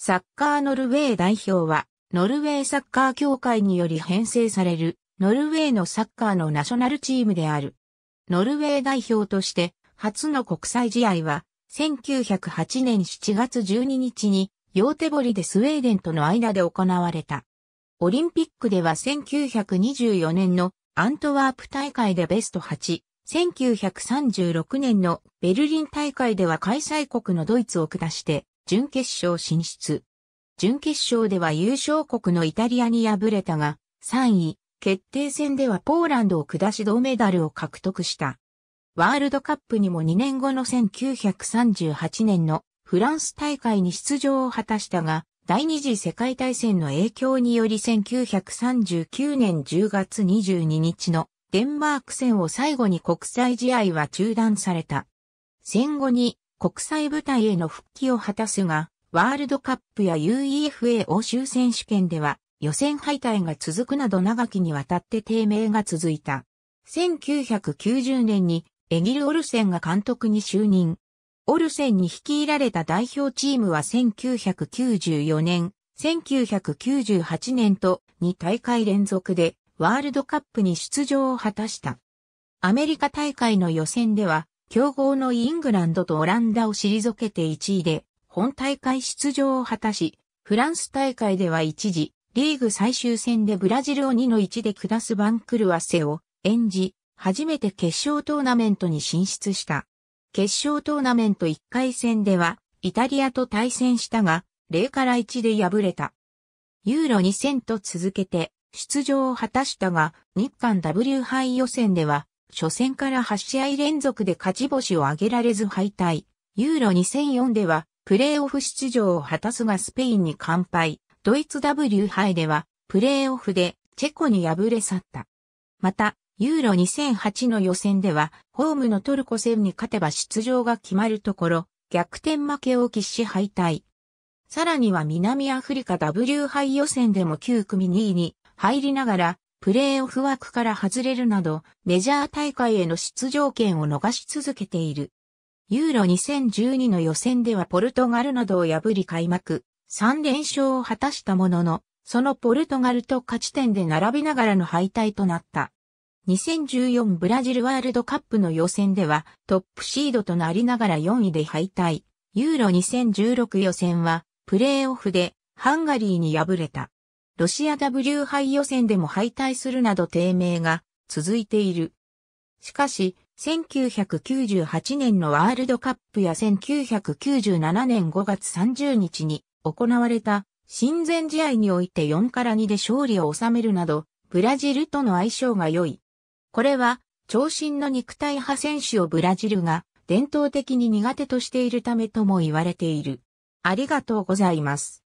サッカーノルウェー代表は、ノルウェーサッカー協会により編成される、ノルウェーのサッカーのナショナルチームである。ノルウェー代表として、初の国際試合は、1908年7月12日に、ヨーテボリでスウェーデンとの間で行われた。オリンピックでは1924年のアントワープ大会でベスト8、1936年のベルリン大会では開催国のドイツを下して準決勝進出。準決勝では優勝国のイタリアに敗れたが、3位、決定戦ではポーランドを下し銅メダルを獲得した。ワールドカップにも2年後の1938年のフランス大会に出場を果たしたが、第二次世界大戦の影響により1939年10月22日のデンマーク戦を最後に国際試合は中断された。戦後に国際舞台への復帰を果たすが、ワールドカップや UEFA 欧州選手権では予選敗退が続くなど長きにわたって低迷が続いた。1990年にエギル・オルセンが監督に就任。オルセンに率いられた代表チームは1994年、1998年と2大会連続でワールドカップに出場を果たした。アメリカ大会の予選では強豪のイングランドとオランダを退けて1位で、本大会出場を果たし、フランス大会では一時、リーグ最終戦でブラジルを2の1で下す番狂わせを演じ、初めて決勝トーナメントに進出した。決勝トーナメント1回戦では、イタリアと対戦したが、0から1で敗れた。ユーロ2戦と続けて出場を果たしたが、日韓 W 杯予選では初戦から8試合連続で勝ち星を挙げられず敗退。ユーロ2004では、プレーオフ出場を果たすがスペインに完敗。ドイツ W 杯では、プレーオフでチェコに敗れ去った。また、ユーロ2008の予選では、ホームのトルコ戦に勝てば出場が決まるところ、逆転負けを喫し敗退。さらには南アフリカ W 杯予選でも9組2位に入りながら、プレーオフ枠から外れるなど、メジャー大会への出場権を逃し続けている。ユーロ2012の予選ではポルトガルなどを破り開幕、3連勝を果たしたものの、そのポルトガルと勝ち点で並びながらの敗退となった。2014ブラジルワールドカップの予選ではトップシードとなりながら4位で敗退。ユーロ2016予選はプレーオフでハンガリーに敗れた。ロシア W 杯予選でも敗退するなど低迷が続いている。しかし、1998年のワールドカップや1997年5月30日に行われた親善試合において4から2で勝利を収めるなど、ブラジルとの相性が良い。これは、長身の肉体派選手をブラジルが伝統的に苦手としているためとも言われている。ありがとうございます。